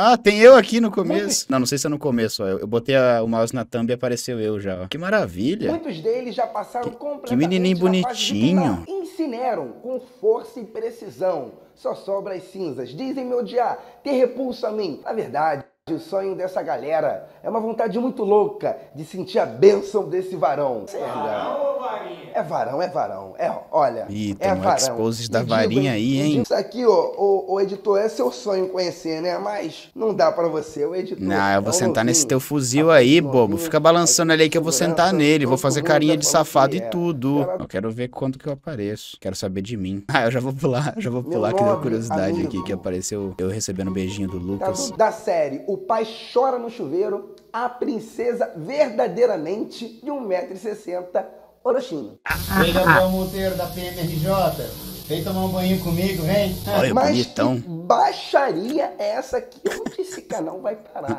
Ah, tem eu aqui no começo. Não, não sei se é no começo. Ó. Eu, botei a, o mouse na thumb e apareceu eu já. Que maravilha. Muitos deles já passaram que, completamente. Que menininho bonitinho. Incineram com força e precisão. Só sobra as cinzas. Dizem me odiar, ter repulso a mim. Na verdade, o sonho dessa galera é uma vontade muito louca de sentir a bênção desse varão. Será? varinha. É varão, é varão. É, olha. Ih, tem é um da varinha aí, hein? Isso aqui, ó, o, o, editor é seu sonho conhecer, né? Mas não dá para você, o editor. Não, eu vou é sentar nesse teu fuzil aí, bobo. Fica balançando ali que eu vou sentar nele. Vou fazer carinha tá de safado e é. tudo. Eu quero ver quanto que eu apareço. Quero saber de mim. Ah, eu já vou pular, já vou pular, que deu curiosidade aqui, que apareceu eu recebendo um beijinho do tá Lucas. Da série, o pai chora no chuveiro, a princesa verdadeiramente de 1,60m Orochinho. Chega o Monteiro da PMRJ. Vem tomar um banho comigo, vem. Olha, Mas bonitão. que baixaria é essa que onde esse canal vai parar?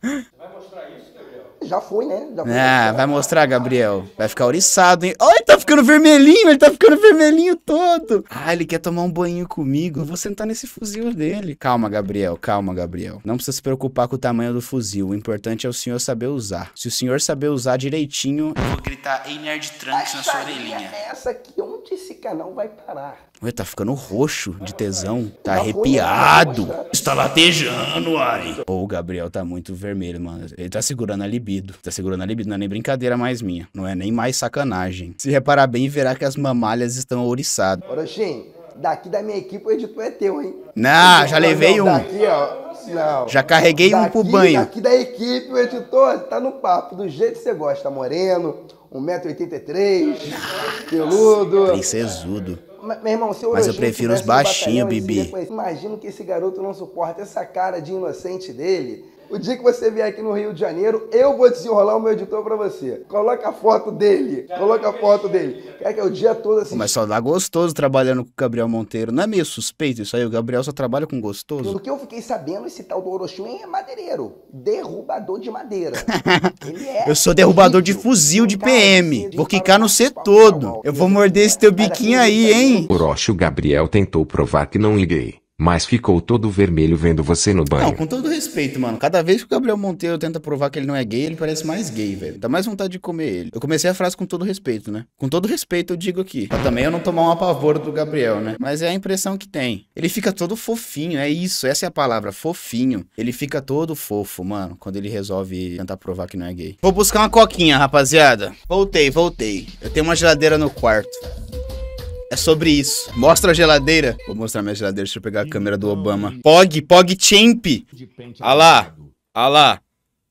Você vai mostrar isso, Gabriel? Já foi, né? Já foi ah, vai mostrar, Gabriel. Vai ficar oriçado, hein? Oi, ficando vermelhinho, ele tá ficando vermelhinho todo. Ah, ele quer tomar um banho comigo. Eu vou sentar nesse fuzil dele. Calma, Gabriel, calma, Gabriel. Não precisa se preocupar com o tamanho do fuzil. O importante é o senhor saber usar. Se o senhor saber usar direitinho, eu vou gritar Ei Nerd Trunks na sua orelhinha. Essa aqui, onde esse canal vai parar? Ué, tá ficando roxo de tesão. Tá, tá arrepiado. Tá Está latejando, Ari. Ô, o Gabriel tá muito vermelho, mano. Ele tá segurando a libido. Tá segurando a libido. Não é nem brincadeira mais minha. Não é nem mais sacanagem. Se repara Parabéns, bem, verá que as mamalhas estão ouriçadas. Orochim, daqui da minha equipe o editor é teu, hein? Não, já levei não, um. Daqui, ó. Não. Já carreguei daqui, um pro banho. Aqui da equipe, o editor tá no papo, do jeito que você gosta. Moreno, 1,83m, peludo. Princesudo. Mas, meu irmão, seu Mas eu prefiro os baixinhos, Bibi. Imagino que esse garoto não suporta essa cara de inocente dele o dia que você vier aqui no Rio de Janeiro, eu vou desenrolar o meu editor para você. Coloca a foto dele. Coloca a foto dele. Quer que é o dia todo assim. Mas só dá gostoso trabalhando com o Gabriel Monteiro. Não é meio suspeito isso aí? O Gabriel só trabalha com gostoso. Pelo que eu fiquei sabendo, esse tal do Orochim é madeireiro. Derrubador de madeira. Ele é. Eu sou derrubador de fuzil de PM. Assim, vou quicar no C todo. Eu vou morder esse teu biquinho aí, hein? Orochi o Gabriel tentou provar que não liguei mas ficou todo vermelho vendo você no banho. Não, com todo respeito, mano. Cada vez que o Gabriel Monteiro tenta provar que ele não é gay, ele parece mais gay, velho. Dá mais vontade de comer ele. Eu comecei a frase com todo respeito, né? Com todo respeito eu digo aqui. Pra também eu não tomar um apavoro do Gabriel, né? Mas é a impressão que tem. Ele fica todo fofinho, é isso. Essa é a palavra, fofinho. Ele fica todo fofo, mano, quando ele resolve tentar provar que não é gay. Vou buscar uma coquinha, rapaziada. Voltei, voltei. Eu tenho uma geladeira no quarto. É sobre isso. Mostra a geladeira. Vou mostrar minha geladeira, deixa eu pegar a câmera do Obama. Pog, Pog Champ. Olha lá, olha lá.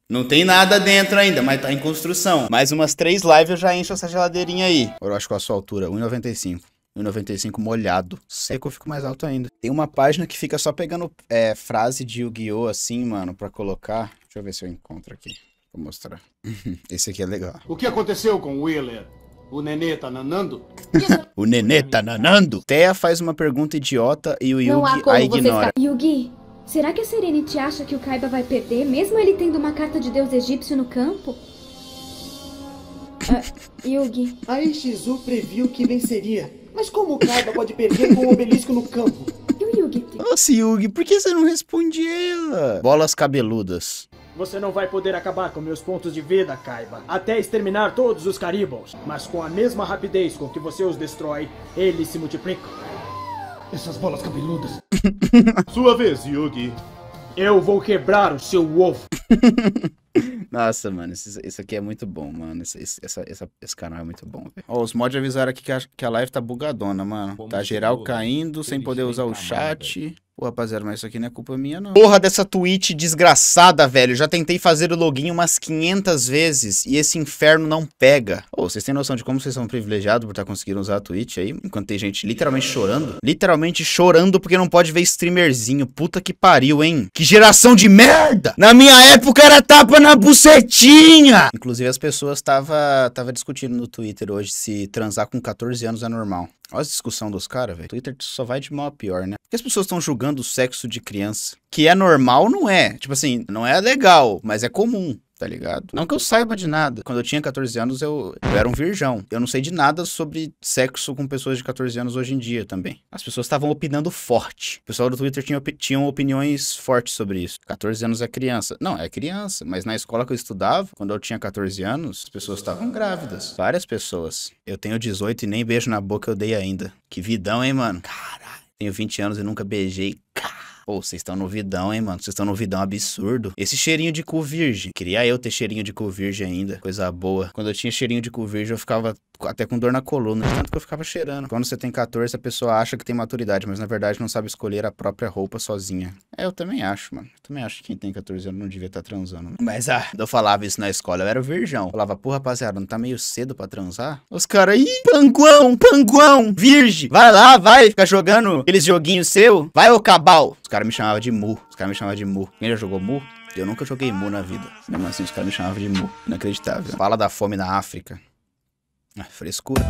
Não tem nada dentro ainda, mas tá em construção. Mais umas três lives eu já encho essa geladeirinha aí. Eu acho que a sua altura, 1,95. 1,95 molhado. Seco eu fico mais alto ainda. Tem uma página que fica só pegando é, frase de Yu-Gi-Oh! assim, mano, pra colocar. Deixa eu ver se eu encontro aqui. Vou mostrar. Esse aqui é legal. O que aconteceu com o Willer? O nenê tá nanando? o nenê tá nanando? Thea faz uma pergunta idiota e o Yugi a ignora. Ficar... Yugi, será que a Serenity acha que o Kaiba vai perder, mesmo ele tendo uma carta de deus egípcio no campo? Uh, Yugi. A Ishizu previu que venceria. Mas como o Kaiba pode perder com o obelisco no campo? E o Yugi? Nossa, Yugi, por que você não responde ela? Bolas cabeludas. Você não vai poder acabar com meus pontos de vida, Kaiba, até exterminar todos os Caribos. Mas com a mesma rapidez com que você os destrói, eles se multiplicam. Essas bolas cabeludas. Sua vez, Yugi. Eu vou quebrar o seu ovo. Nossa, mano, isso, isso, aqui é muito bom, mano. Esse, esse, essa, essa, esse canal é muito bom. Ó, oh, os mods avisaram aqui que a, que a live tá bugadona, mano. Como tá geral caindo, sem poder usar o chat. Pô, rapaziada, mas isso aqui não é culpa minha, não. Porra dessa tweet desgraçada, velho. Já tentei fazer o login umas 500 vezes e esse inferno não pega. Ô, oh, vocês têm noção de como vocês são privilegiados por estar tá conseguindo usar a Twitch aí? Enquanto tem gente literalmente chorando. Literalmente chorando porque não pode ver streamerzinho. Puta que pariu, hein? Que geração de merda! Na minha época era tapa na bucetinha! Inclusive, as pessoas tava, tava discutindo no Twitter hoje se transar com 14 anos é normal. Olha a discussão dos caras, velho. Twitter só vai de mal a pior, né? Que as pessoas estão julgando julgando o sexo de criança. Que é normal, não é. Tipo assim, não é legal, mas é comum tá ligado? Não que eu saiba de nada. Quando eu tinha 14 anos, eu, eu, era um virgão. Eu não sei de nada sobre sexo com pessoas de 14 anos hoje em dia também. As pessoas estavam opinando forte. O pessoal do Twitter tinha, opi opiniões fortes sobre isso. 14 anos é criança. Não, é criança. Mas na escola que eu estudava, quando eu tinha 14 anos, as pessoas estavam grávidas. Várias pessoas. Eu tenho 18 e nem beijo na boca eu dei ainda. Que vidão, hein, mano? Caralho tenho 20 anos e nunca beijei. Pô, vocês estão novidão, hein, mano? Vocês estão novidão absurdo. Esse cheirinho de cu virgem. Queria eu ter cheirinho de cu virgem ainda. Coisa boa. Quando eu tinha cheirinho de cu virgem, eu ficava até com dor na coluna, tanto que eu ficava cheirando. Quando você tem 14, a pessoa acha que tem maturidade, mas na verdade não sabe escolher a própria roupa sozinha. É, eu também acho, mano. Eu também acho que quem tem 14 anos não devia estar tá transando. Mas, ah, eu falava isso na escola, eu era virgão. Eu falava, pô, rapaziada, não tá meio cedo pra transar? Os caras, ih, panguão, panguão, virgem, vai lá, vai ficar jogando aqueles joguinhos seu, vai, ô cabal. Os caras me chamavam de mu, os caras me chamavam de mu. Quem já jogou mu? Eu nunca joguei mu na vida. Mesmo assim, os caras me chamavam de mu. Inacreditável. Fala da fome na África. Ah, frescura.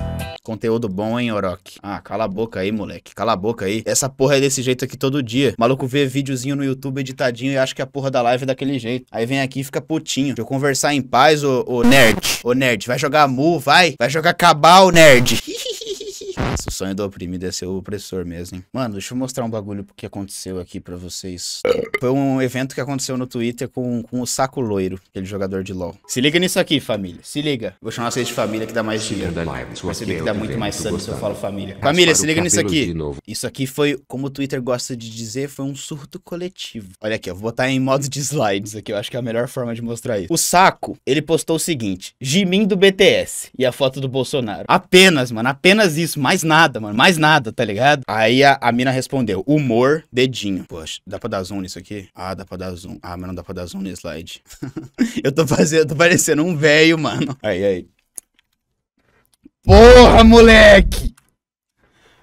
Conteúdo bom, hein, Orochi? Ah, cala a boca aí, moleque. Cala a boca aí. Essa porra é desse jeito aqui todo dia. O maluco vê videozinho no YouTube editadinho e acha que a porra da live é daquele jeito. Aí vem aqui e fica putinho. Deixa eu conversar em paz, ô, ô nerd. Ô nerd, vai jogar Mu, vai. Vai jogar Cabal, nerd. Ih! Nossa, o sonho do oprimido é ser o opressor mesmo, hein? Mano, deixa eu mostrar um bagulho que aconteceu aqui para vocês. Foi um evento que aconteceu no Twitter com, com o Saco Loiro, aquele jogador de LoL. Se liga nisso aqui, família. Se liga. Vou chamar vocês de família que dá mais dinheiro. Você vê que dá muito mais sangue se eu falo família. Família, se liga nisso aqui. Isso aqui foi, como o Twitter gosta de dizer, foi um surto coletivo. Olha aqui, eu vou botar em modo de slides aqui. Eu acho que é a melhor forma de mostrar isso. O Saco, ele postou o seguinte. Jimin do BTS. E a foto do Bolsonaro. Apenas, mano. Apenas isso. Mais nada nada, mano. Mais nada, tá ligado? Aí a, a mina respondeu: humor, dedinho. Poxa, dá pra dar zoom nisso aqui? Ah, dá pra dar zoom. Ah, mas não dá pra dar zoom no slide. eu tô fazendo, eu tô parecendo um velho, mano. Aí, aí. Porra, moleque!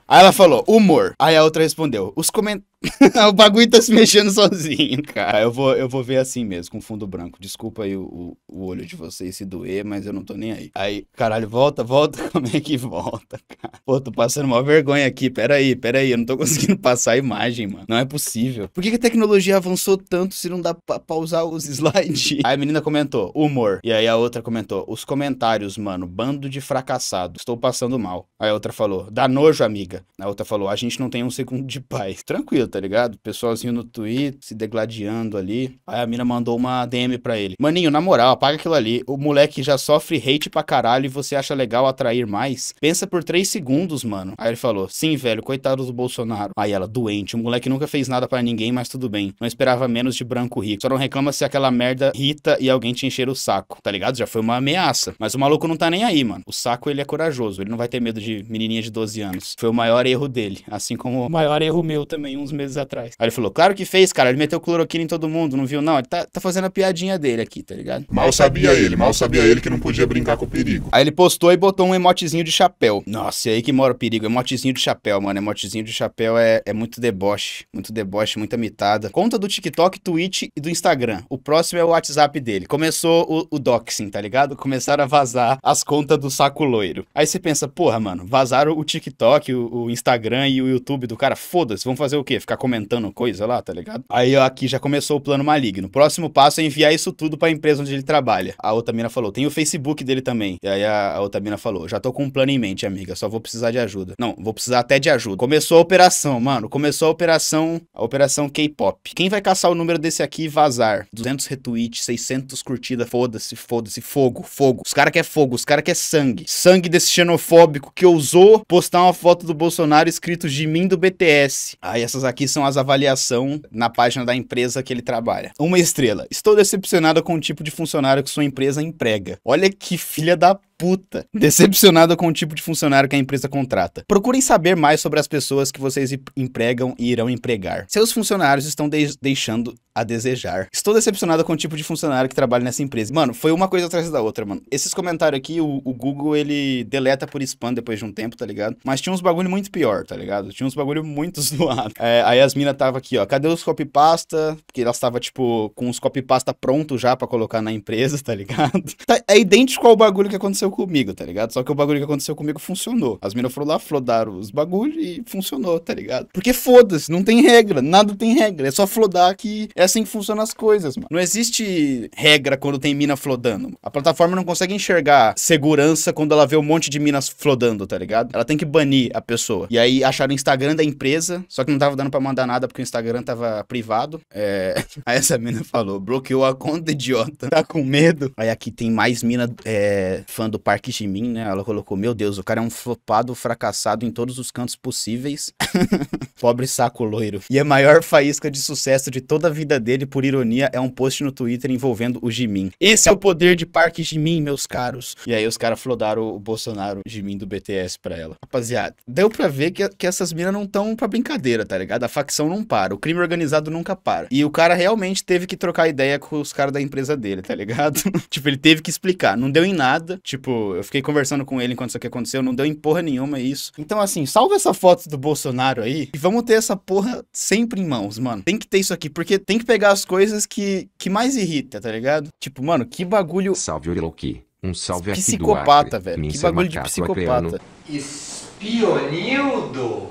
Aí ela falou, humor. Aí a outra respondeu, os comentários. o bagulho tá se mexendo sozinho, cara. Eu vou, eu vou ver assim mesmo, com fundo branco. Desculpa aí o, o olho de vocês se doer, mas eu não tô nem aí. Aí, caralho, volta, volta. Como é que volta, cara? Pô, tô passando uma vergonha aqui. Pera aí, pera aí. Eu não tô conseguindo passar a imagem, mano. Não é possível. Por que, que a tecnologia avançou tanto se não dá pra pausar os slides? Aí a menina comentou, humor. E aí a outra comentou, os comentários, mano. Bando de fracassado. Estou passando mal. Aí a outra falou, dá nojo, amiga. A outra falou, a gente não tem um segundo de paz. Tranquilo tá ligado? Pessoalzinho no Twitter, se degladiando ali. Aí a mina mandou uma DM pra ele. Maninho, na moral, apaga aquilo ali. O moleque já sofre hate pra caralho e você acha legal atrair mais? Pensa por três segundos, mano. Aí ele falou, sim, velho, coitado do Bolsonaro. Aí ela, doente, o moleque nunca fez nada para ninguém, mas tudo bem. Não esperava menos de branco rico. Só não reclama se aquela merda irrita e alguém te encher o saco, tá ligado? Já foi uma ameaça. Mas o maluco não tá nem aí, mano. O saco, ele é corajoso, ele não vai ter medo de menininha de 12 anos. Foi o maior erro dele, assim como o maior erro meu também, uns meses atrás. Aí ele falou, claro que fez, cara. Ele meteu cloroquina em todo mundo, não viu, não. Ele tá, tá fazendo a piadinha dele aqui, tá ligado? Mal sabia ele, mal sabia ele que não podia brincar com o perigo. Aí ele postou e botou um emotezinho de chapéu. Nossa, e aí que mora o perigo. Emotezinho de chapéu, mano. Emotezinho de chapéu é, é muito deboche. Muito deboche, muita mitada. Conta do TikTok, Twitch e do Instagram. O próximo é o WhatsApp dele. Começou o, o doxing, tá ligado? Começaram a vazar as contas do saco loiro. Aí você pensa, porra, mano, vazaram o TikTok, o, o Instagram e o YouTube do cara. Foda-se, vão fazer o quê? Ficar ficar comentando coisa lá, tá ligado? Aí ó, aqui já começou o plano maligno. Próximo passo é enviar isso tudo pra empresa onde ele trabalha. A outra mina falou, tem o Facebook dele também. E aí a, a outra mina falou, já tô com um plano em mente, amiga, só vou precisar de ajuda. Não, vou precisar até de ajuda. Começou a operação, mano, começou a operação, a operação K-pop. Quem vai caçar o número desse aqui e vazar? 200 retweets, 600 curtidas, foda-se, foda-se, fogo, fogo. Os caras querem fogo, os caras querem sangue. Sangue desse xenofóbico que ousou postar uma foto do Bolsonaro escrito de mim do BTS. Aí essas aqui Aqui são as avaliações na página da empresa que ele trabalha. Uma estrela. Estou decepcionada com o tipo de funcionário que sua empresa emprega. Olha que filha da puta, decepcionada com o tipo de funcionário que a empresa contrata. Procurem saber mais sobre as pessoas que vocês empregam e irão empregar. Seus funcionários estão de deixando a desejar. Estou decepcionada com o tipo de funcionário que trabalha nessa empresa. Mano, foi uma coisa atrás da outra, mano. Esses comentários aqui, o, o Google, ele deleta por spam depois de um tempo, tá ligado? Mas tinha uns bagulho muito pior, tá ligado? Tinha uns bagulho muito zoado. É, aí as mina tava aqui, ó. Cadê os copypasta? Porque elas tava, tipo, com os copypasta pronto já para colocar na empresa, tá ligado? Tá, é idêntico ao bagulho que aconteceu aconteceu comigo, tá ligado? Só que o bagulho que aconteceu comigo funcionou. As minas foram lá, flodaram os bagulhos e funcionou, tá ligado? Porque foda-se, não tem regra, nada tem regra. É só flodar que é assim que funcionam as coisas, mano. Não existe regra quando tem mina flodando. A plataforma não consegue enxergar segurança quando ela vê um monte de minas flodando, tá ligado? Ela tem que banir a pessoa. E aí acharam o Instagram da empresa, só que não tava dando pra mandar nada porque o Instagram tava privado. É... Aí essa mina falou, bloqueou a conta, idiota. Tá com medo? Aí aqui tem mais mina é... fã do Park Jimin, né? Ela colocou: Meu Deus, o cara é um flopado, fracassado em todos os cantos possíveis. Pobre saco loiro. E a maior faísca de sucesso de toda a vida dele, por ironia, é um post no Twitter envolvendo o Jimin. Esse é o poder de Park Jimin, meus caros. E aí os caras flodaram o Bolsonaro Jimin do BTS pra ela. Rapaziada, deu pra ver que, que essas minas não estão pra brincadeira, tá ligado? A facção não para, o crime organizado nunca para. E o cara realmente teve que trocar ideia com os caras da empresa dele, tá ligado? tipo, ele teve que explicar. Não deu em nada. Tipo, tipo, eu fiquei conversando com ele enquanto isso aqui aconteceu, não deu em porra nenhuma isso. Então, assim, salva essa foto do Bolsonaro aí e vamos ter essa porra sempre em mãos, mano. Tem que ter isso aqui, porque tem que pegar as coisas que, que mais irrita, tá ligado? Tipo, mano, que bagulho. Salve, Oriloqui. Um salve aqui Psicopata, velho. Que bagulho de psicopata. Espionildo!